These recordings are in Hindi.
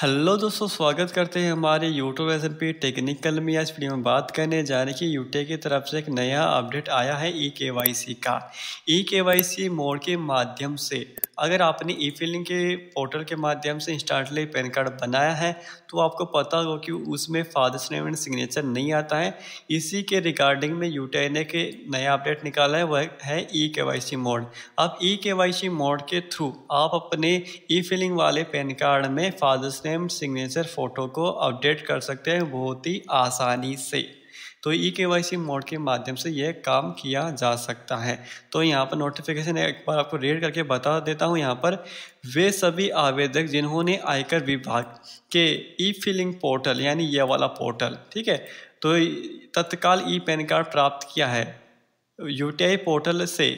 हेलो दोस्तों स्वागत करते हैं हमारे YouTube S M P technical में इस वीडियो में बात करने जा रहे हैं कि यूटे की तरफ से एक नया अपडेट आया है ई के वाई सी का ई के वाई सी मोड के माध्यम से अगर आपने ई फिलिंग के पोर्टल के माध्यम से इंस्टेंटली पैन कार्ड बनाया है तो आपको पता होगा कि उसमें फादर्स नेम एंड सिग्नेचर नहीं आता है इसी के रिगार्डिंग में यू ने के नया अपडेट निकाला है वह है ई के वाई सी मोड अब e K Y C mode के थ्रू आप अपने ई फिलिंग वाले पैन कार्ड में फादर्स नेम सिग्नेचर फ़ोटो को अपडेट कर सकते हैं बहुत ही आसानी से तो ई के वाई सी मोड के माध्यम से यह काम किया जा सकता है तो यहाँ पर नोटिफिकेशन एक बार आपको रीड करके बता देता हूँ यहाँ पर वे सभी आवेदक जिन्होंने आयकर विभाग के ई फिलिंग पोर्टल यानी यह वाला पोर्टल ठीक है तो तत्काल ई पैन कार्ड प्राप्त किया है आई पोर्टल से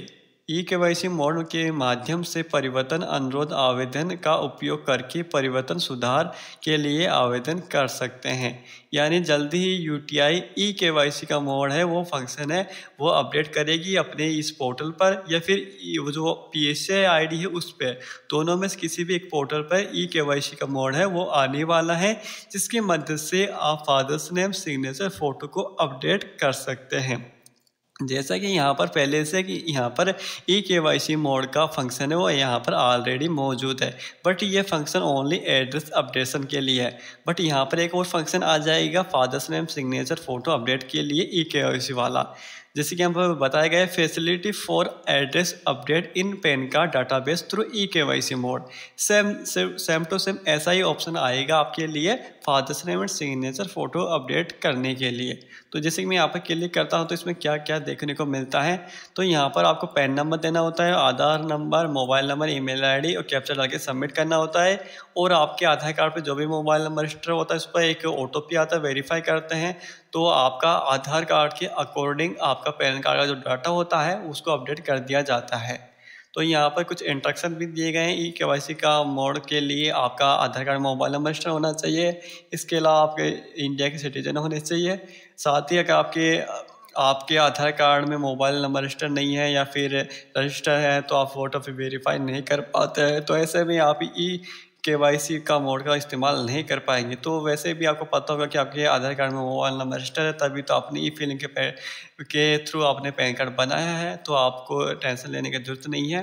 ई के वाई सी के माध्यम से परिवर्तन अनुरोध आवेदन का उपयोग करके परिवर्तन सुधार के लिए आवेदन कर सकते हैं यानी जल्दी ही U T I E K Y सी का मोड है वो फंक्शन है वो अपडेट करेगी अपने इस पोर्टल पर या फिर जो P S I I D है उस पर दोनों में से किसी भी एक पोर्टल पर ई के वाई सी का मोड है वो आने वाला है जिसकी मदद से आप फादर्स नेम सिग्नेचर फ़ोटो को अपडेट कर सकते हैं जैसा कि यहाँ पर पहले से कि यहाँ पर e K Y C mode का फंक्शन है वो यहाँ पर ऑलरेडी मौजूद है बट ये फंक्शन ओनली एड्रेस अपडेशन के लिए है बट यहाँ पर एक और फंक्शन आ जाएगा father's name signature photo update के लिए ई के वाई सी वाला जैसे कि हम बताया गया है facility for address update in PAN database through e K Y C mode same same to same ऐसा ही ऑप्शन आएगा आपके लिए father's name and signature photo update करने के लिए तो जैसे कि मैं यहाँ पर क्लिक करता हूँ तो इसमें क्या क्या देखने को मिलता है तो यहाँ पर आपको पैन नंबर देना होता है Aadhaar number mobile number email ID और कैप्चर डाल के सबमिट करना होता है और आपके आधार कार्ड पर जो भी मोबाइल नंबर रजिस्टर होता है उस पर एक ओ आता है वेरीफाई करते हैं तो आपका आधार कार्ड के अकॉर्डिंग आपका पैन कार्ड का जो डाटा होता है उसको अपडेट कर दिया जाता है तो यहाँ पर कुछ इंट्रक्शन भी दिए गए हैं ई के का मोड के लिए आपका Aadhaar card mobile number register होना चाहिए इसके अलावा आपके इंडिया के सिटीजन होने चाहिए साथ ही अगर आपके आपके आधार कार्ड में मोबाइल नंबर रजिस्टर नहीं है या फिर रजिस्टर है तो आप फोटो फिर वेरीफाई नहीं कर पाते हैं तो ऐसे में आप ई के का मोड का इस्तेमाल नहीं कर पाएंगे तो वैसे भी आपको पता होगा कि आपके आधार कार्ड में मोबाइल नंबर रजिस्टर है तभी तो आपने ई फिलिंग के पे के थ्रू आपने पैन कार्ड बनाया है तो आपको टेंशन लेने की जरूरत नहीं है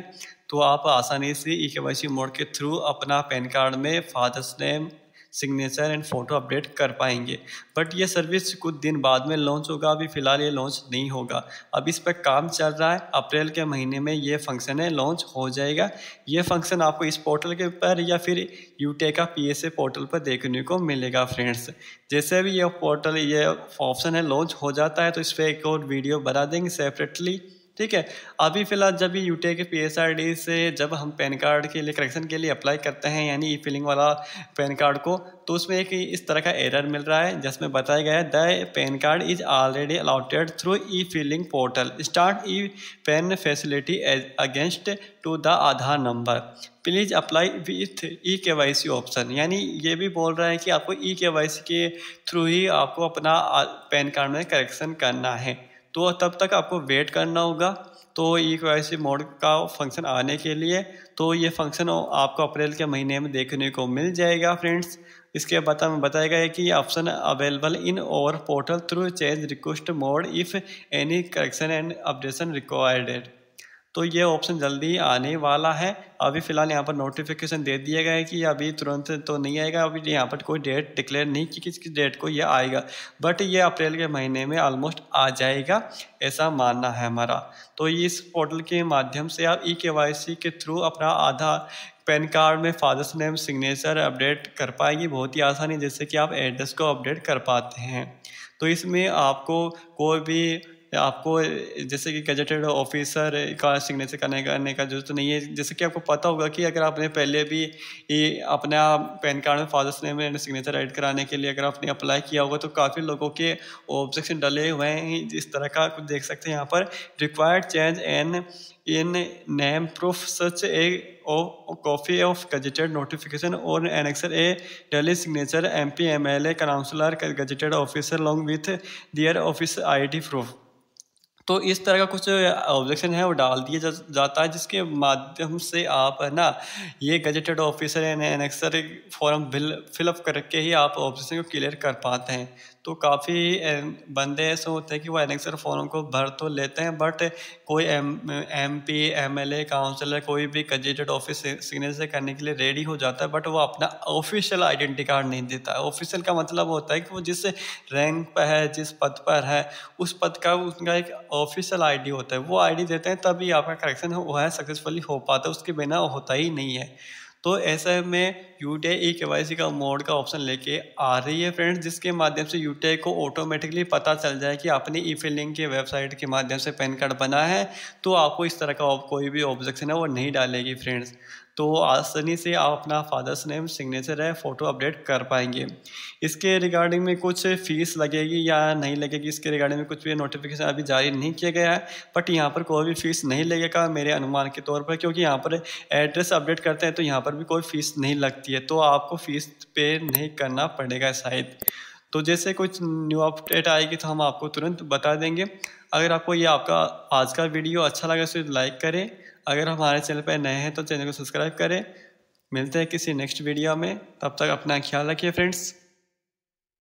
तो आप आसानी से e K Y C mode के थ्रू अपना पैन कार्ड में father's name signature and photo update कर पाएंगे बट ये सर्विस कुछ दिन बाद में लॉन्च होगा अभी फ़िलहाल ये लॉन्च नहीं होगा अब इस पर काम चल रहा है अप्रैल के महीने में ये फंक्शन है लॉन्च हो जाएगा ये फंक्शन आपको इस पोर्टल के ऊपर या फिर यूटे का पी पोर्टल पर देखने को मिलेगा फ्रेंड्स जैसे भी ये पोर्टल ये ऑप्शन है लॉन्च हो जाता है तो इस पर एक और वीडियो बना देंगे सेपरेटली ठीक है अभी फ़िलहाल जब भी यूटीआई के पीएसआरडी से जब हम पैन कार्ड के लिए करेक्शन के लिए अप्लाई करते हैं यानी ई फिलिंग वाला पैन कार्ड को तो उसमें एक इस तरह का एरर मिल रहा है जिसमें बताया गया है the PAN card is already allotted through e filing portal start e PAN facility as against to the Aadhaar number please apply with e K Y C option यानी ये भी बोल रहा है कि आपको ई के वाई सी के थ्रू ही आपको अपना पैन कार्ड में करेक्शन करना है तो तब तक आपको वेट करना होगा तो ई e के मोड का फंक्शन आने के लिए तो ये फंक्शन आपको अप्रैल के महीने में देखने को मिल जाएगा फ्रेंड्स इसके बता बताया गया है कि ऑप्शन अवेलेबल इन और portal through change request mode if any correction and updation required तो ये ऑप्शन जल्दी आने वाला है अभी फ़िलहाल यहाँ पर नोटिफिकेशन दे दिया गया है कि अभी तुरंत तो नहीं आएगा अभी यहाँ पर कोई डेट डिक्लेयर नहीं कि किस किस डेट को ये आएगा बट ये अप्रैल के महीने में ऑलमोस्ट आ जाएगा ऐसा मानना है हमारा तो इस पोर्टल के माध्यम से आप ई e के के थ्रू अपना आधार पैन कार्ड में फादर्स नेम सिग्नेचर अपडेट कर पाएगी बहुत ही आसानी जैसे कि आप एड्रेस को अपडेट कर पाते हैं तो इसमें आपको कोई भी आपको जैसे कि गजटेड ऑफिसर का सिग्नेचर करने करने का जरूरत तो नहीं है जैसे कि आपको पता होगा कि अगर आपने पहले भी ये अपना पैन कार्ड में फादर्स नेम में सिग्नेचर एड कराने के लिए अगर आपने अप्लाई किया होगा तो काफ़ी लोगों के ऑब्जेक्शन डले हुए हैं इस तरह का कुछ देख सकते हैं यहाँ पर required change an in and in name proof such a, a copy of a notification signature M P M L A councillor counselor officer long with their their I D proof तो इस तरह का कुछ ऑब्जेक्शन है वो डाल दिया जा, जाता है जिसके माध्यम से आप है ना ये gazetted officer an annexure form fill fill up करके ही आप ऑब्जेक्शन को क्लियर कर पाते हैं तो काफ़ी बंदे ऐसे होते हैं कि वो एनेक्सर फॉर्म को भर तो लेते हैं बट कोई M M P M L A councillor कोई भी कजेटेड ऑफिस सिग्नेचर करने के लिए रेडी हो जाता है बट वो अपना ऑफिशियल आइडेंटिटी कार्ड नहीं देता है ऑफिशियल का मतलब होता है कि वो जिस रैंक पर है जिस पद पर है उस पद का उनका एक ऑफिशियल आई होता है वो आई देते हैं तभी आपका करेक्शन वो है सक्सेसफुली हो पाता है उसके बिना होता ही नहीं है तो ऐसे में यूटीआई ई के का मोड का ऑप्शन लेके आ रही है फ्रेंड्स जिसके माध्यम से यूटीआई को ऑटोमेटिकली पता चल जाए कि आपने ई फिलिंग के वेबसाइट के माध्यम से पैन कार्ड बना है तो आपको इस तरह का कोई भी ऑब्जेक्शन है वो नहीं डालेगी फ्रेंड्स तो आसानी से आप अपना फादर्स नेम सिग्नेचर है फ़ोटो अपडेट कर पाएंगे इसके रिगार्डिंग में कुछ फीस लगेगी या नहीं लगेगी इसके रिगार्डिंग में कुछ भी नोटिफिकेशन अभी जारी नहीं किया गया है बट यहाँ पर कोई भी फीस नहीं लगेगा मेरे अनुमान के तौर पर क्योंकि यहाँ पर एड्रेस अपडेट करते हैं तो यहाँ पर भी कोई फीस नहीं लगती सकती है तो आपको फीस पे नहीं करना पड़ेगा शायद तो जैसे कुछ न्यू अपडेट आएगी तो हम आपको तुरंत बता देंगे अगर आपको ये आपका आज का वीडियो अच्छा लगा तो लाइक करें अगर हमारे चैनल पर नए हैं तो चैनल को सब्सक्राइब करें मिलते हैं किसी नेक्स्ट वीडियो में तब तक अपना ख्याल रखिए फ्रेंड्स